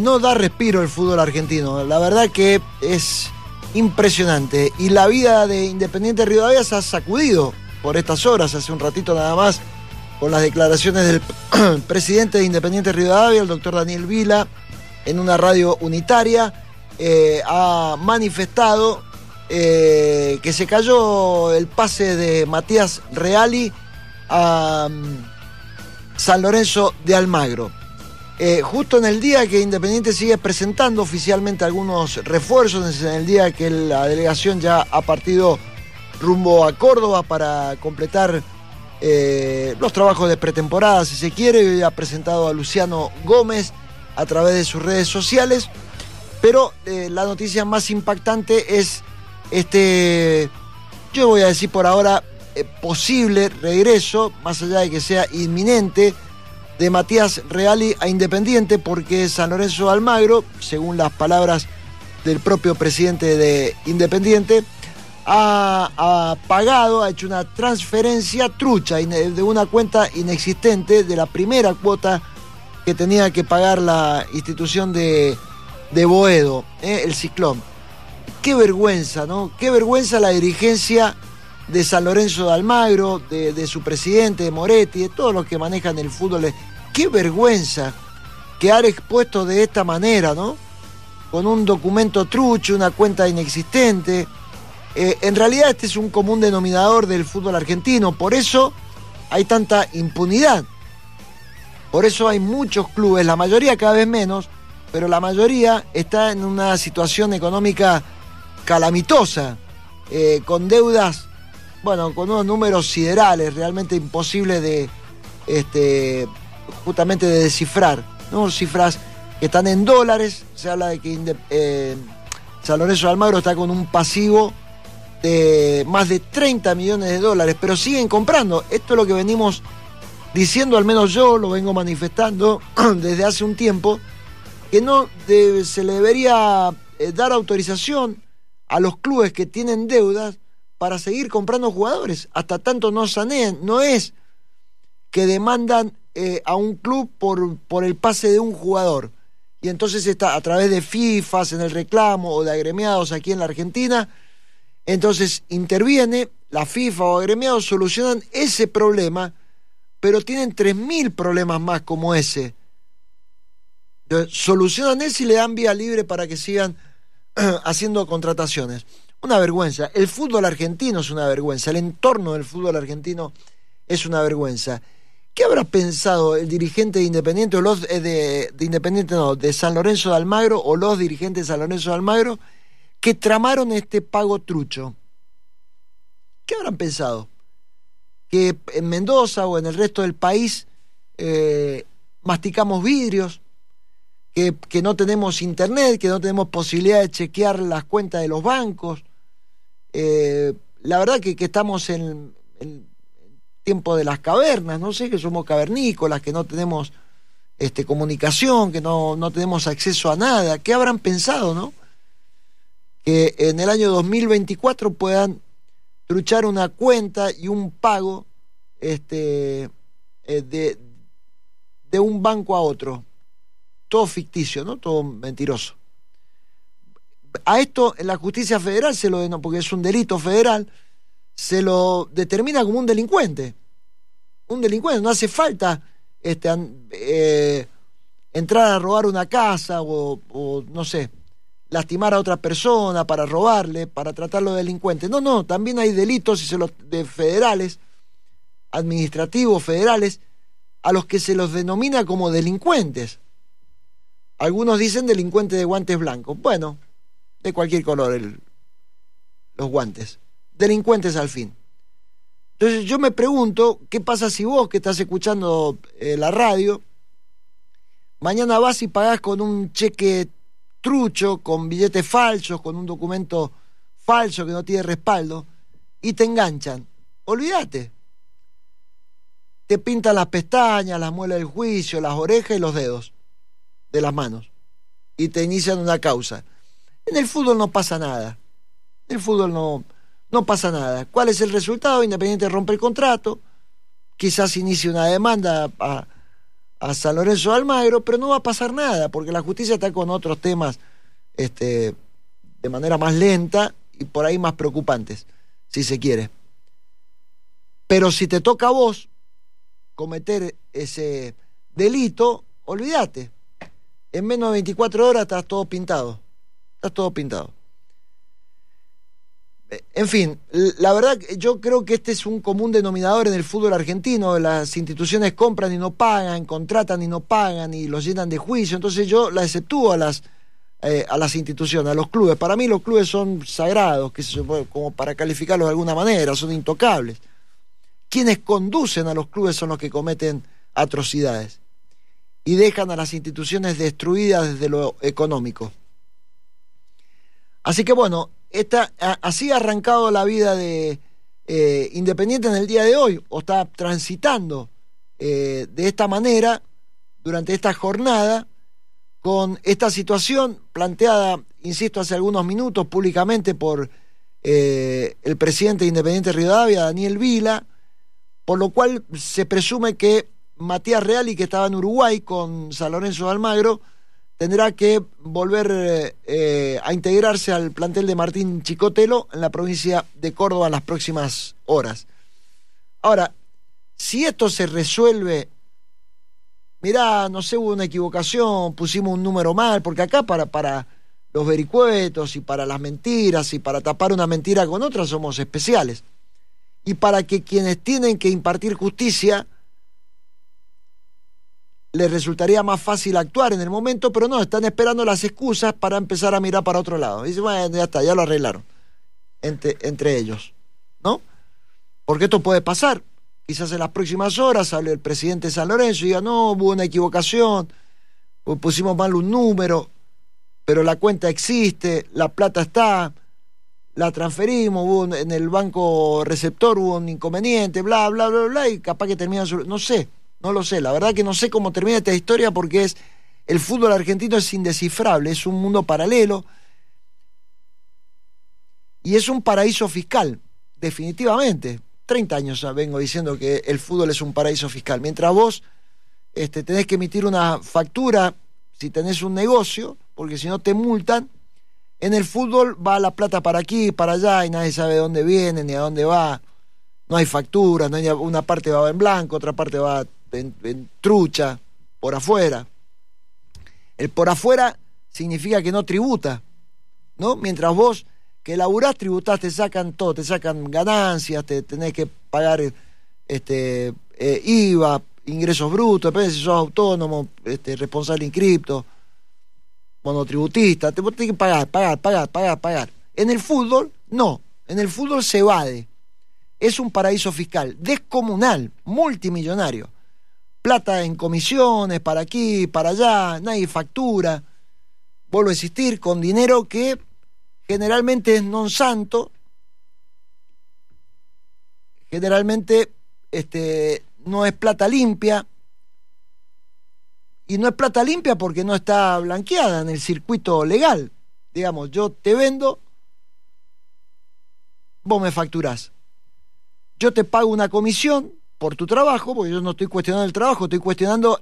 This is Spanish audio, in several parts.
no da respiro el fútbol argentino. La verdad que es impresionante. Y la vida de Independiente Rivadavia se ha sacudido por estas horas, hace un ratito nada más, con las declaraciones del presidente de Independiente Rivadavia, el doctor Daniel Vila, en una radio unitaria. Eh, ha manifestado eh, que se cayó el pase de Matías Reali a mm, San Lorenzo de Almagro. Eh, justo en el día que Independiente sigue presentando oficialmente algunos refuerzos, en el día que la delegación ya ha partido rumbo a Córdoba para completar eh, los trabajos de pretemporada, si se quiere, y ha presentado a Luciano Gómez a través de sus redes sociales, pero eh, la noticia más impactante es este, yo voy a decir por ahora, posible regreso, más allá de que sea inminente, de Matías Reali a Independiente porque San Lorenzo Almagro, según las palabras del propio presidente de Independiente, ha, pagado, ha hecho una transferencia trucha de una cuenta inexistente de la primera cuota que tenía que pagar la institución de, Boedo, eh, el ciclón. Qué vergüenza, ¿no? Qué vergüenza la dirigencia de San Lorenzo de Almagro, de, de su presidente, de Moretti, de todos los que manejan el fútbol Qué vergüenza quedar expuesto de esta manera, ¿no? Con un documento trucho, una cuenta inexistente. Eh, en realidad este es un común denominador del fútbol argentino, por eso hay tanta impunidad. Por eso hay muchos clubes, la mayoría cada vez menos, pero la mayoría está en una situación económica calamitosa, eh, con deudas, bueno, con unos números siderales, realmente imposible de, este, justamente de descifrar, ¿no? Cifras que están en dólares, se habla de que eh, San Lorenzo Almagro está con un pasivo de más de 30 millones de dólares, pero siguen comprando. Esto es lo que venimos diciendo, al menos yo lo vengo manifestando desde hace un tiempo, que no se le debería eh, dar autorización a los clubes que tienen deudas para seguir comprando jugadores. Hasta tanto no saneen. No es que demandan eh, a un club por, el pase de un jugador. Y entonces está a través de FIFA, en el reclamo o de agremiados aquí en la Argentina. Entonces interviene, la FIFA o agremiados solucionan ese problema, pero tienen 3.000 problemas más como ese. solucionan ese y le dan vía libre para que sigan haciendo contrataciones. Una vergüenza. El fútbol argentino es una vergüenza. El entorno del fútbol argentino es una vergüenza. ¿Qué habrá pensado el dirigente de Independiente los eh, de, de San Lorenzo de Almagro o los dirigentes de San Lorenzo de Almagro que tramaron este pago trucho? ¿Qué habrán pensado? Que en Mendoza o en el resto del país eh, masticamos vidrios, que, no tenemos internet, que no tenemos posibilidad de chequear las cuentas de los bancos. Eh, la verdad que, estamos en, tiempo de las cavernas, no sé, que somos cavernícolas, que no tenemos este, comunicación, que no, no tenemos acceso a nada. ¿Qué habrán pensado, no? Que en el año 2024 puedan truchar una cuenta y un pago este, eh, de, de un banco a otro. Todo ficticio, ¿no? Todo mentiroso. A esto la justicia federal se lo deno porque es un delito federal, se lo determina como un delincuente. Un delincuente, no hace falta este, eh, entrar a robar una casa o, no sé, lastimar a otra persona para robarle, para tratarlo de delincuente. No, no, también hay delitos y se los, de federales, administrativos, federales, a los que se los denomina como delincuentes. Algunos dicen delincuente de guantes blancos. Bueno, de cualquier color los guantes delincuentes al fin. Entonces yo me pregunto, ¿qué pasa si vos que estás escuchando eh, la radio, mañana vas y pagás con un cheque trucho, con billetes falsos, con un documento falso que no tiene respaldo, y te enganchan? Olvídate. Te pintan las pestañas, las muelas del juicio, las orejas y los dedos de las manos. Y te inician una causa. En el fútbol no pasa nada. En el fútbol no no pasa nada. ¿Cuál es el resultado? Independiente rompe el contrato, quizás inicie una demanda a, San Lorenzo Almagro, pero no va a pasar nada, porque la justicia está con otros temas este, de manera más lenta y por ahí más preocupantes, si se quiere. Pero si te toca a vos cometer ese delito, olvídate. En menos de 24 horas estás todo pintado. Estás todo pintado en fin, la verdad, yo creo que este es un común denominador en el fútbol argentino. Las instituciones compran y no pagan, contratan y no pagan y los llenan de juicio. Entonces yo la exceptúo a las, eh, a las instituciones, a los clubes. Para mí los clubes son sagrados, que se, como para calificarlos de alguna manera, son intocables. Quienes conducen a los clubes son los que cometen atrocidades y dejan a las instituciones destruidas desde lo económico. Así que bueno, esta, así ha arrancado la vida de eh, Independiente en el día de hoy, o está transitando eh, de esta manera durante esta jornada, con esta situación planteada, insisto, hace algunos minutos públicamente por eh, el presidente de Independiente Rivadavia, Daniel Vila, por lo cual se presume que Matías Real y que estaba en Uruguay con San Lorenzo de Almagro, tendrá que volver eh, a integrarse al plantel de Martín Chicotelo en la provincia de Córdoba en las próximas horas. Ahora, si esto se resuelve, mirá, no sé, hubo una equivocación, pusimos un número mal, porque acá para, para los vericuetos y para las mentiras y para tapar una mentira con otra somos especiales. Y para que quienes tienen que impartir justicia les resultaría más fácil actuar en el momento, pero no, están esperando las excusas para empezar a mirar para otro lado. Y dice, bueno, ya está, ya lo arreglaron entre, entre ellos, ¿no? Porque esto puede pasar. Quizás en las próximas horas sale el presidente de San Lorenzo y diga, no, hubo una equivocación, pusimos mal un número, pero la cuenta existe, la plata está, la transferimos, hubo en el banco receptor hubo un inconveniente, bla, bla, bla, bla, y capaz que termina Su... No sé, no lo sé, la verdad que no sé cómo termina esta historia porque es el fútbol argentino es indescifrable, es un mundo paralelo y es un paraíso fiscal, definitivamente. 30 años vengo diciendo que el fútbol es un paraíso fiscal. Mientras vos este, tenés que emitir una factura si tenés un negocio, porque si no te multan, en el fútbol va la plata para aquí, para allá, y nadie sabe de dónde viene ni a dónde va. No hay factura no hay, una parte va en blanco, otra parte va en trucha, por afuera. El por afuera significa que no tributa, ¿no? Mientras vos que laburás, tributás, te sacan todo, te sacan ganancias, te tenés que pagar este, eh, IVA, ingresos brutos, depende si sos autónomo, este, responsable inscripto, monotributista, te tenés que pagar, pagar, pagar, pagar, pagar. En el fútbol, no. En el fútbol se evade. Es un paraíso fiscal descomunal, multimillonario plata en comisiones, para aquí, para allá, nadie factura. Vuelvo a existir con dinero que generalmente es non santo, generalmente este, no es plata limpia, y no es plata limpia porque no está blanqueada en el circuito legal. Digamos, yo te vendo, vos me facturás. Yo te pago una comisión, por tu trabajo, porque yo no estoy cuestionando el trabajo, estoy cuestionando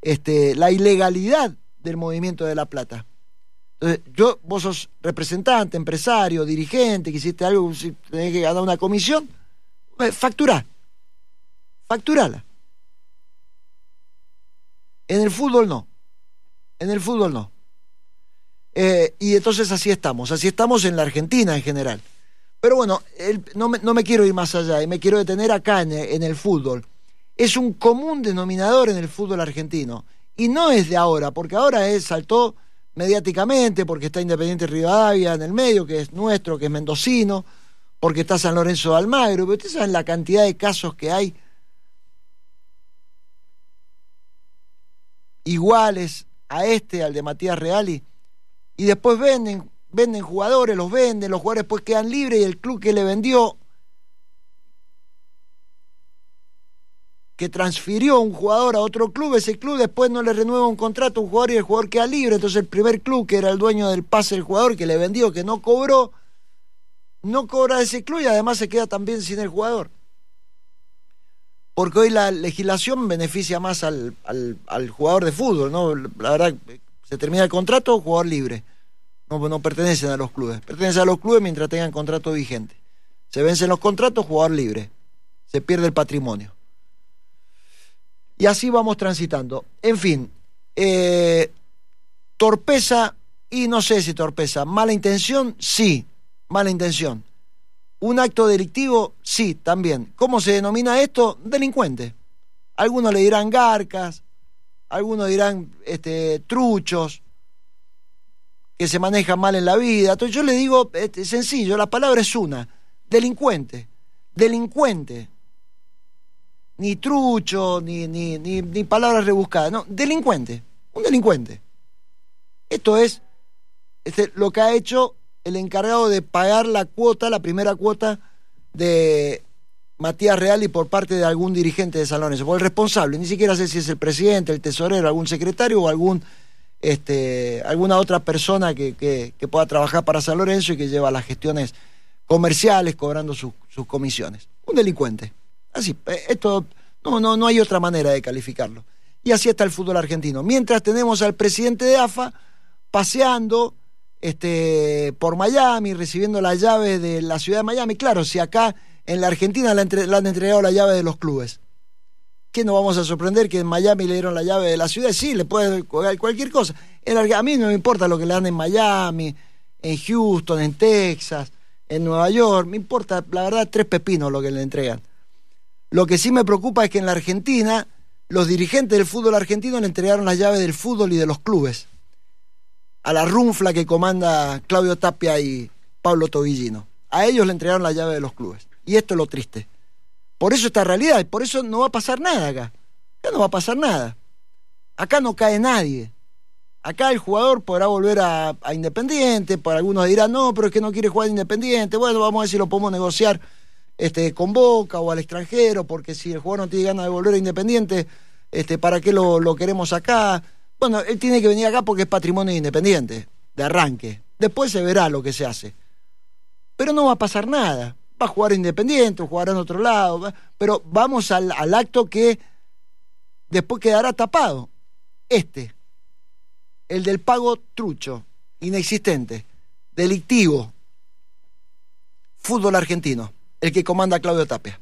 este, la, ilegalidad del movimiento de la plata. Entonces, yo, vos sos representante, empresario, dirigente, que hiciste algo, tenés que ganar una comisión, eh, facturá. Facturala. En el fútbol no. En el fútbol no. Eh, y entonces así estamos, así estamos en la Argentina en general. Pero bueno, no, me, quiero ir más allá y me quiero detener acá en, en el fútbol. Es un común denominador en el fútbol argentino. Y no es de ahora, porque ahora él saltó mediáticamente, porque está Independiente Rivadavia en el medio, que es nuestro, que es mendocino, porque está San Lorenzo de Almagro. Pero ustedes saben la cantidad de casos que hay iguales a este, al de Matías Reali, y después venden venden jugadores, los venden, los jugadores pues quedan libres y el club que le vendió, que transfirió un jugador a otro club, ese club después no le renueva un contrato a un jugador y el jugador queda libre. Entonces el primer club que era el dueño del pase del jugador que le vendió, que no cobró, no cobra ese club y además se queda también sin el jugador. Porque hoy la legislación beneficia más al, al jugador de fútbol, ¿no? La verdad, se termina el contrato, jugador libre pues no, pertenecen a los clubes. Pertenecen a los clubes mientras tengan contrato vigente. Se vencen los contratos, jugador libre. Se pierde el patrimonio. Y así vamos transitando. En fin, eh, torpeza y no sé si torpeza. Mala intención, sí. Mala intención. Un acto delictivo, sí, también. ¿Cómo se denomina esto? Delincuente. Algunos le dirán garcas, algunos dirán este, truchos, que se maneja mal en la vida. Entonces yo le digo, este, sencillo, la palabra es una, delincuente, delincuente. Ni trucho, ni, ni, ni, palabras rebuscadas, no, delincuente, un delincuente. Esto es este, lo que ha hecho el encargado de pagar la cuota, la primera cuota de Matías Real y por parte de algún dirigente de salones, o el responsable, ni siquiera sé si es el presidente, el tesorero, algún secretario o algún este, alguna otra persona que, pueda trabajar para San Lorenzo y que lleva las gestiones comerciales cobrando sus, comisiones. Un delincuente. Así, eh, esto no, no, no hay otra manera de calificarlo. Y así está el fútbol argentino. Mientras tenemos al presidente de AFA paseando este, por Miami, recibiendo las llaves de la ciudad de Miami. Claro, si acá en la Argentina le, han entregado la llave de los clubes. ¿Qué nos vamos a sorprender que en Miami le dieron la llave de la ciudad? Sí, le puede jugar cualquier cosa. a mí no me importa lo que le dan en Miami, en Houston, en Texas, en Nueva York. Me importa, la verdad, tres pepinos lo que le entregan. Lo que sí me preocupa es que en la Argentina los dirigentes del fútbol argentino le entregaron las llaves del fútbol y de los clubes a la runfla que comanda Claudio Tapia y Pablo Tobillino. A ellos le entregaron la llave de los clubes. Y esto es lo triste. Por eso esta realidad, por eso no va a pasar nada acá. Acá no va a pasar nada. Acá no cae nadie. Acá el jugador podrá volver a, Independiente, para algunos dirán, no, pero es que no quiere jugar Independiente, bueno, vamos a ver si lo podemos negociar este, con Boca o al extranjero, porque si el jugador no tiene ganas de volver a Independiente, este, ¿para qué lo, lo queremos acá? Bueno, él tiene que venir acá porque es patrimonio de Independiente, de arranque. Después se verá lo que se hace. Pero no va a pasar nada a jugar Independiente, o en otro lado, pero vamos al, al acto que después quedará tapado. Este, el del pago trucho, inexistente, delictivo, fútbol argentino, el que comanda Claudio Tapia.